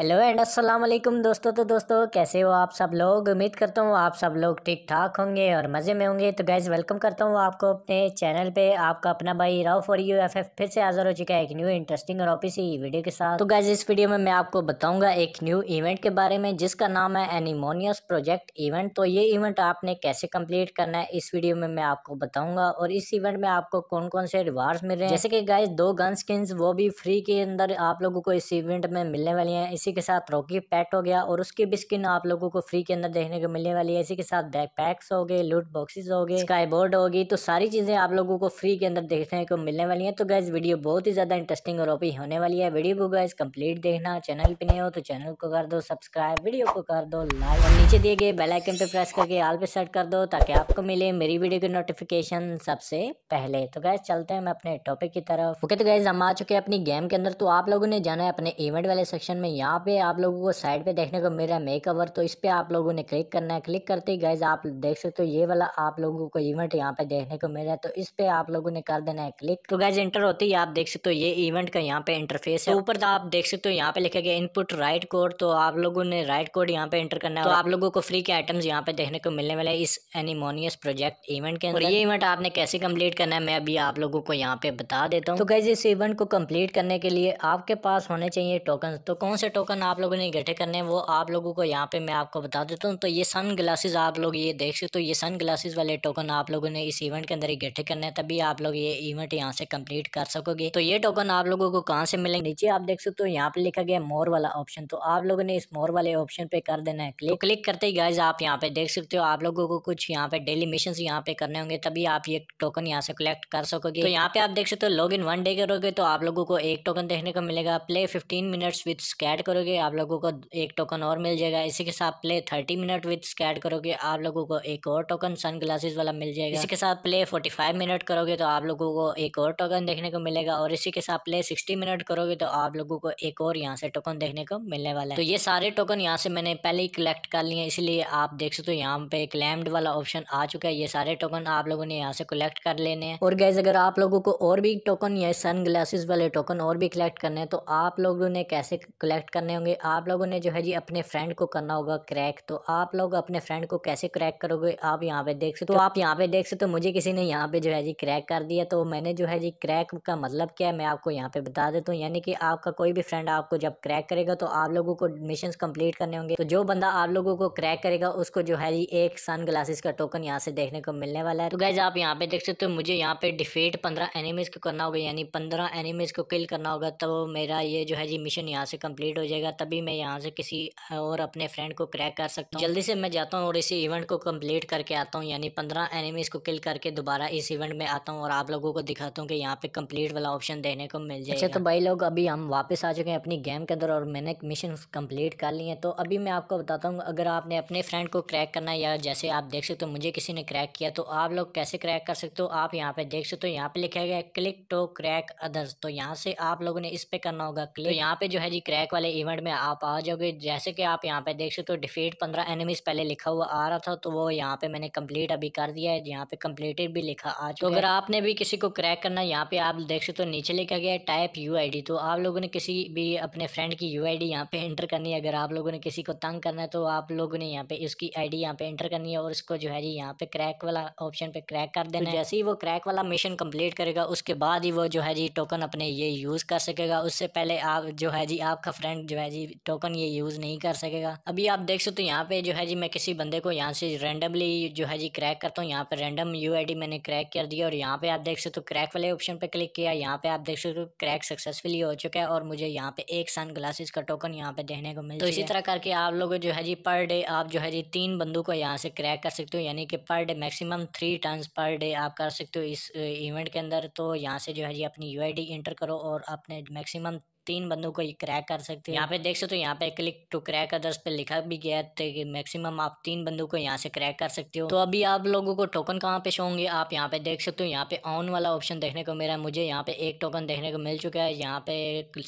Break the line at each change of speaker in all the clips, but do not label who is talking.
hello and अस्सलाम वालेकुम दोस्तों तो दोस्तों कैसे हो आप सब लोग उम्मीद करता हूँ आप सब लोग ठीक ठाक होंगे और मज़े में होंगे तो गैज़ वेलकम करता हूँ आपको अपने चैनल पे आपका अपना भाई Rao for you F F फिर से हाजिर हो चुका है एक न्यू इंटरेस्टिंग और ऑफिसी वीडियो के साथ तो गैज़ इस वीडियो में मैं आपको बताऊँगा एक न्यू इवेंट के बारे में जिसका नाम है एनिमोनियस प्रोजेक्ट इवेंट तो ये इवेंट आपने कैसे कम्प्लीट करना है इस वीडियो में मैं आपको बताऊँगा और इस इवेंट में आपको कौन कौन से रिवार्ड्स मिल रहे हैं जैसे कि गाइज दो गन स्किन वो भी फ्री के अंदर आप लोगों को इस इवेंट में मिलने वाली हैं इसी इसी के साथ रॉकी पैट हो गया और उसकी भी स्किन आप लोगों को फ्री के अंदर देखने को मिलने वाली है इसी के साथ बैक पैक्स हो गए लूट बॉक्सेस हो गए स्काई बोर्ड होगी तो सारी चीज़ें आप लोगों को फ्री के अंदर देखने को मिलने वाली है तो गैस वीडियो बहुत ही ज़्यादा इंटरेस्टिंग और ओपी होने वाली है वीडियो को गैस कम्प्लीट देखना चैनल पर नहीं हो तो चैनल को कर दो सब्सक्राइब वीडियो को कर दो लाइक और नीचे दिए गए बेलाइकन पर प्रेस करके आल पे सेट कर दो ताकि आपको मिले मेरी वीडियो की नोटिफिकेशन सबसे पहले तो गैस चलते हैं मैं अपने टॉपिक की तरफ ओके तो गैस हम आ चुके हैं अपनी गेम के अंदर तो आप लोगों ने जाना है अपने इवेंट वाले सेक्शन में यहाँ यहाँ पे आप लोगों को साइड पे देखने को मिल रहा है मेकअवर तो इस पर आप लोगों ने क्लिक करना है क्लिक करते ही गाइज आप देख सकते हो ये वाला आप लोगों को इवेंट यहाँ पे देखने को मिल रहा है तो इस पे आप लोगों ने कर देना है क्लिक तो गाइज इंटर होती है आप देख सकते हो ये इवेंट का यहाँ पे इंटरफेस है ऊपर तो आप देख सकते हो यहाँ पे लिखा गया इनपुट राइट कोड तो आप लोगों ने राइट कोड यहाँ पे इंटर करना है तो आप लोगों को फ्री के आइटम्स यहाँ पे देखने को मिलने वाले इस एनिमोनियस प्रोजेक्ट इवेंट के अंदर ये इवेंट आपने कैसे कम्प्लीट करना है मैं अभी आप लोगों को यहाँ पे बता देता हूँ तो गाइज इस इवेंट को कम्प्लीट करने के लिए आपके पास होने चाहिए टोकन तो कौन से टोकन टोकन तो आप लोगों ने इकट्ठे करने वो आप लोगों को यहाँ पे मैं आपको बता देता हूँ तो ये सन ग्लासेस आप लोग ये देख सकते हो तो ये सन ग्लासेस वाले टोकन आप लोगों ने इस इवेंट के अंदर इकट्ठे करने हैं तभी आप लोग ये इवेंट यहाँ से कंप्लीट कर सकोगे तो ये टोकन आप लोगों को कहाँ से मिलेंगे नीचे आप देख सकते हो तो यहाँ पे लिखा गया मोर वाला ऑप्शन तो आप लोगों ने इस मोर वाले ऑप्शन पे कर देना है क्लिक तो क्लिक करते ही गाइज आप यहाँ पे देख सकते हो आप लोगों को कुछ यहाँ पे डेली मिशन यहाँ पे करने होंगे तभी आप ये टोकन यहाँ से कलेक्ट कर सकोगे तो यहाँ पे आप देख सकते हो लॉग इन वन डे करोगे तो आप लोगों को एक टोकन देखने को मिलेगा play fifteen minutes with squad करोगे आप लोगों को एक टोकन और मिल जाएगा इसी के साथ play thirty minute with squad करोगे आप लोगों को एक और टोकन सन वाला मिल जाएगा इसी के साथ प्ले फोर्टी फाइव मिनट करोगे तो आप लोगों को एक और टोकन देखने को मिलेगा और इसी के साथ प्ले सिक्सटी मिनट करोगे तो आप लोगों को एक और यहाँ से टोकन देखने को मिलने वाला है तो ये सारे टोकन यहाँ से मैंने पहले ही कलेक्ट कर लिए इसलिए आप देख सकते हो यहाँ पे क्लैम्ड वाला ऑप्शन आ चुका है ये सारे टोकन आप लोगों ने यहाँ से कलेक्ट कर लेने हैं और गैस अगर आप लोगों को और भी टोकन या सन वाले टोकन और भी कलेक्ट करने हैं तो आप लोगों ने कैसे कलेक्ट कर करने होंगे आप लोगों ने जो है जी अपने फ्रेंड को करना होगा क्रैक तो आप लोग अपने फ्रेंड को कैसे क्रैक करोगे आप यहाँ पे देख सकते तो आप यहाँ पे देख सकते तो मुझे किसी ने यहाँ पे जो है जी क्रैक कर दिया तो मैंने जो है जी क्रैक का मतलब क्या है मैं आपको यहाँ पे बता देता हूँ यानी कि आपका कोई भी फ्रेंड आपको जब क्रैक करेगा तो आप लोगों को मिशन कंप्लीट करने होंगे तो जो बंदा आप लोगों को क्रैक करेगा उसको जो है जी एक सन ग्लासेस का टोकन यहाँ से देखने को मिलने वाला है तो गैज आप यहाँ पे देख सकते हो मुझे यहाँ पे डिफीट पंद्रह एनिमीज को करना होगा यानी पंद्रह एनिमीज को किल करना होगा तो मेरा ये जो है जी मिशन यहाँ से कम्प्लीट हो जाएगा तभी मैं यहाँ से किसी और अपने फ्रेंड को क्रैक कर सकता हूँ जल्दी से मैं जाता हूँ और इसी इवेंट को कम्प्लीट करके आता हूँ यानी पंद्रह एनिमीज़ को किल करके दोबारा इस इवेंट में आता हूँ और आप लोगों को दिखाता हूँ कि यहाँ पे कम्प्लीट वाला ऑप्शन देने को मिल जाए अच्छा तो भाई लोग अभी हम वापस आ चुके हैं अपनी गेम के अंदर और मैंने मिशन कम्प्लीट कर लिए हैं तो अभी मैं आपको बताता हूँ अगर आपने अपने फ्रेंड को क्रैक करना या जैसे आप देख सकते हो मुझे किसी ने क्रैक किया तो आप लोग कैसे क्रैक कर सकते हो आप यहाँ पे देख सकते हो यहाँ पे लिखा गया क्लिक टू क्रैक अदर्स तो यहाँ से आप लोगों ने इस पे करना होगा क्लिक तो यहाँ पे जो है जी क्रैक वाले इवेंट में आप आ जाओगे जैसे कि आप यहाँ पे देख सकते हो तो डिफीट पंद्रह एनिमीज पहले लिखा हुआ आ रहा था तो वो यहाँ पे मैंने कंप्लीट अभी कर दिया है यहाँ पे कंप्लीटेड भी लिखा आ तो अगर आपने भी किसी को क्रैक करना यहाँ पे आप देख सकते हो तो नीचे लिखा गया है टाइप यू तो आप लोगों ने किसी भी अपने फ्रेंड की यू आई डी यहाँ पे एंटर करनी है अगर आप लोगों ने किसी को तंग करना है तो आप लोगों ने यहाँ पे इसकी आई डी यहाँ पे एंटर करनी है और इसको जो है जी यहाँ पे क्रैक वाला ऑप्शन पे क्रैक कर देना तो जैसे ही वो क्रैक वाला मिशन कम्प्लीट करेगा उसके बाद ही वो जो है जी टोकन अपने ये यूज़ कर सकेगा उससे पहले आप जो है जी आपका फ्रेंड जो है जी टोकन ये यूज़ नहीं कर सकेगा अभी आप देख सकते हो यहाँ पे जो है जी मैं किसी बंदे को यहाँ से रेंडमली जो है जी क्रैक करता हूँ यहाँ पे रेंडम यू मैंने क्रैक कर दिया और यहाँ पे आप देख सकते हो क्रैक वाले ऑप्शन पे क्लिक किया यहाँ पे आप देख सकते हो क्रैक सक्सेसफुली हो चुका है और मुझे यहाँ पे एक सन ग्लासेस का टोकन यहाँ पे देखने को मिल तो इसी तरह करके आप लोग जो है जी पर डे आप जो है जी तीन बंदू को यहाँ से क्रैक कर सकते हो यानी कि per day maximum three turn per day आप कर सकते हो इस इवेंट uh, के अंदर तो यहाँ से जो है जी अपनी यू एंटर करो और अपने मैक्सिमम तीन बंदों को ये क्रैक कर सकते हैं यहाँ पे देख सकते हो तो यहाँ पे क्लिक टू क्रैक अदर्स पे लिखा भी गया है कि मैक्सिमम आप तीन बंदों को यहाँ से क्रैक कर सकते हो तो अभी आप लोगों को टोकन कहाँ पे शो होंगे आप यहाँ पे देख सकते हो यहाँ पे ऑन वाला ऑप्शन देखने को मिला है मुझे यहाँ पे एक टोकन देखने को मिल चुका है यहाँ पे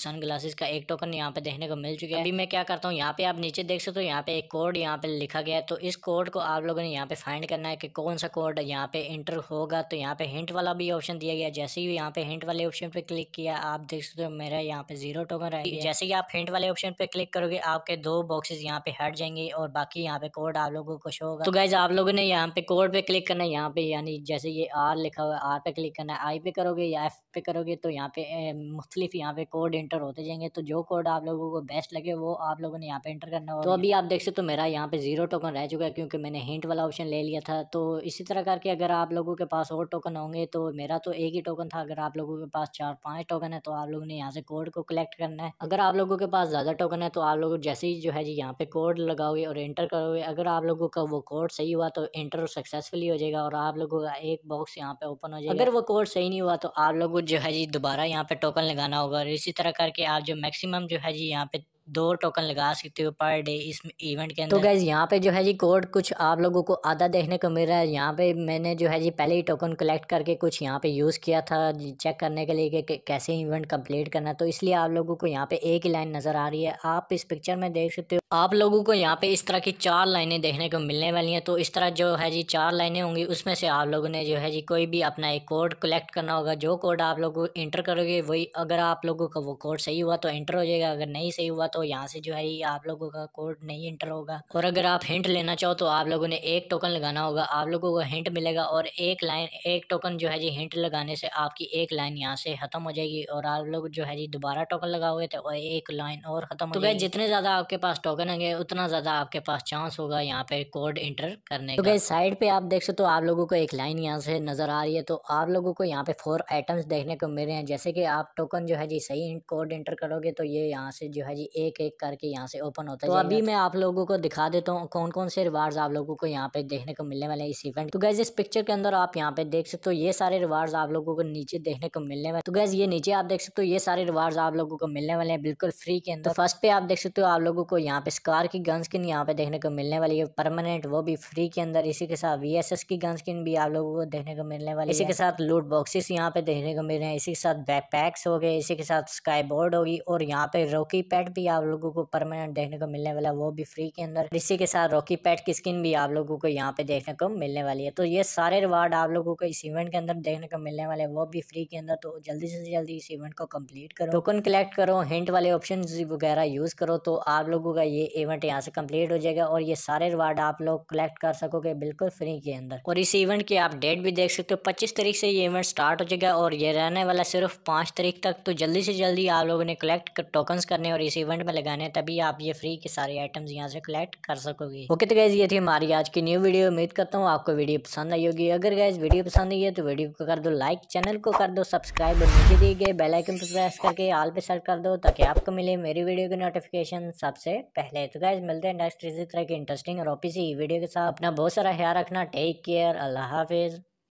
सन ग्लासेस का एक टोकन यहाँ पे देखने को मिल चुका है अभी मैं क्या करता हूँ यहाँ पे आप नीचे देख सकते हो यहाँ पे एक कोड यहाँ पे लिखा गया है तो इस कोड को आप लोगों ने यहाँ पे फाइंड करना है कि कौन सा कोड यहाँ पे इंटर होगा तो यहाँ पे हिंट वाला भी ऑप्शन दिया गया जैसे ही यहाँ पे हिंट वाले ऑप्शन पे क्लिक किया आप देख सकते हो मेरा यहाँ पे जीरो टोकन रहेगी जैसे ही आप हिंट वाले ऑप्शन पे क्लिक करोगे आपके दो बॉक्सेस यहाँ पे हट जाएंगे और बाकी यहाँ पे कोड आप लोगों को शो होगा तो गाइज आप लोगों ने यहाँ पे कोड पे क्लिक करना है यहाँ पे यानी जैसे ये आर लिखा हुआ है आर पे क्लिक करना है आई पे करोगे या एफ पे करोगे तो यहाँ पे मुख्तलिफ यहाँ पे कोड इंटर होते जाएंगे तो जो कोड आप लोगों को बेस्ट लगे वो आप लोगों ने यहाँ पे इंटर करना होगा तो अभी आप देख सकते हो मेरा यहाँ पे जीरो टोकन रह चुका है क्योंकि मैंने हिंट वाला ऑप्शन ले लिया था तो इसी तरह करके अगर आप लोगों के पास और टोकन होंगे तो मेरा तो एक ही टोकन था अगर आप लोगों के पास चार पांच टोकन है तो आप लोगों ने यहाँ से कोड को कलेक्ट करना है अगर आप लोगों के पास ज़्यादा टोकन है तो आप लोग जैसे ही जो है जी यहाँ पे कोड लगाओगे और एंटर करोगे अगर आप लोगों का वो कोड सही हुआ तो एंटर सक्सेसफुली हो जाएगा और आप लोगों का एक बॉक्स यहाँ पे ओपन हो जाएगा अगर वो कोड सही नहीं हुआ तो आप लोगों को जो है जी दोबारा यहाँ पे टोकन लगाना होगा और इसी तरह करके आप जो मैक्सिमम जो है जी यहाँ पे दो टोकन लगा सकते हो पर डे इस इवेंट के तो अंदर तो गैज़ यहाँ पे जो है जी कोड कुछ आप लोगों को आधा देखने को मिल रहा है यहाँ पे मैंने जो है जी पहले ही टोकन कलेक्ट करके कुछ यहाँ पे यूज़ किया था चेक करने के लिए कि कैसे इवेंट कंप्लीट करना तो इसलिए आप लोगों को यहाँ पे एक ही लाइन नज़र आ रही है आप इस पिक्चर में देख सकते हो आप लोगों को यहाँ पे इस तरह की चार लाइनें देखने को मिलने वाली हैं तो इस तरह जो है जी चार लाइनें होंगी उसमें से आप लोगों ने जो है जी कोई भी अपना एक कोड कलेक्ट करना होगा जो कोड आप लोग इंटर करोगे वही अगर आप लोगों का वो कोड सही हुआ तो इंटर हो जाएगा अगर नहीं सही हुआ तो तो यहाँ से जो है ये आप लोगों का कोड नहीं इंटर होगा और अगर आप हिंट लेना चाहो तो आप लोगों ने एक टोकन लगाना होगा आप लोगों को हिंट मिलेगा और एक लाइन एक टोकन जो है जी हिंट लगाने से आपकी एक लाइन यहाँ से खत्म हो जाएगी और आप लोग जो है जी दोबारा टोकन लगाओगे तो एक लाइन और खत्म हो तो गए जितने ज़्यादा आपके पास टोकन होंगे उतना ज़्यादा आपके पास चांस होगा यहाँ पे कोड इंटर करने तो का साइड पे आप देख सकते हो आप लोगों को एक लाइन यहाँ से नज़र आ रही है तो आप लोगों को यहाँ पे फोर आइटम्स देखने को मिल रहे हैं जैसे कि आप टोकन जो है जी सही कोड इंटर करोगे तो ये यहाँ से जो है जी एक एक करके यहाँ से ओपन होता है तो अभी मैं आप लोगों को दिखा देता हूँ कौन कौन से रिवार्ड्स आप लोगों को यहाँ पे देखने को मिलने वाले हैं इस इवेंट तो गैस इस पिक्चर के अंदर आप यहाँ पे देख सकते हो ये सारे रिवार्ड्स आप लोगों को नीचे देखने को मिलने वाले तो गैस ये नीचे आप देख सकते हो ये सारे रिवार्ड्स आप लोगों को मिलने वाले हैं बिल्कुल फ्री के अंदर फर्स्ट तो पे आप देख सकते हो आप लोगों को यहाँ पे स्कार की गन स्किन यहाँ पे देखने को मिलने वाली है परमानेंट वो भी फ्री के अंदर इसी के साथ वी की गन स्किन भी आप लोगों को देखने को मिलने वाली इसी के साथ लूट बॉक्सेस यहाँ पे देखने को मिल रहे हैं इसी के साथ बैक हो गए इसी के साथ स्काई बोर्ड होगी और यहाँ पे रोकी पैड भी आप लोगों को परमानेंट देखने को मिलने वाला वो भी फ्री के अंदर इसी के साथ रॉकी पैट की स्किन भी आप लोगों को यहाँ पे देखने को मिलने वाली है तो ये सारे रिवार्ड आप लोगों को इस इवेंट के अंदर देखने को मिलने वाले वो भी फ्री के अंदर तो जल्दी से जल्दी इस इवेंट को कम्प्लीट करो टोकन कलेक्ट करो हिंट वाले ऑप्शन वगैरह यूज करो तो आप लोगों का ये इवेंट यहाँ से कम्प्लीट हो जाएगा और ये सारे रिवार्ड आप लोग कलेक्ट कर सकोगे बिल्कुल फ्री के अंदर और इस इवेंट की आप डेट भी देख सकते हो पच्चीस तारीख से ये इवेंट स्टार्ट हो जाएगा और ये रहने वाला सिर्फ पांच तारीख तक तो जल्दी से जल्दी आप लोगों ने कलेक्ट टोकन करने और इस इवेंट कमेंट में लगाने तभी आप ये फ्री के सारे आइटम्स यहाँ से कलेक्ट कर सकोगे ओके तो गैस ये थी हमारी आज की न्यू वीडियो उम्मीद करता हूँ आपको वीडियो पसंद आई होगी अगर गैस वीडियो पसंद आई है तो वीडियो को कर दो लाइक चैनल को कर दो सब्सक्राइब और नीचे दिए गए बेलाइकन पर प्रेस करके आल पे सेट कर दो ताकि आपको मिले मेरी वीडियो की नोटिफिकेशन सबसे पहले तो गैस मिलते हैं नेक्स्ट इसी तरह की इंटरेस्टिंग और ऑफिस वीडियो के साथ अपना बहुत सारा ख्याल रखना टेक केयर अल्लाह हाफिज़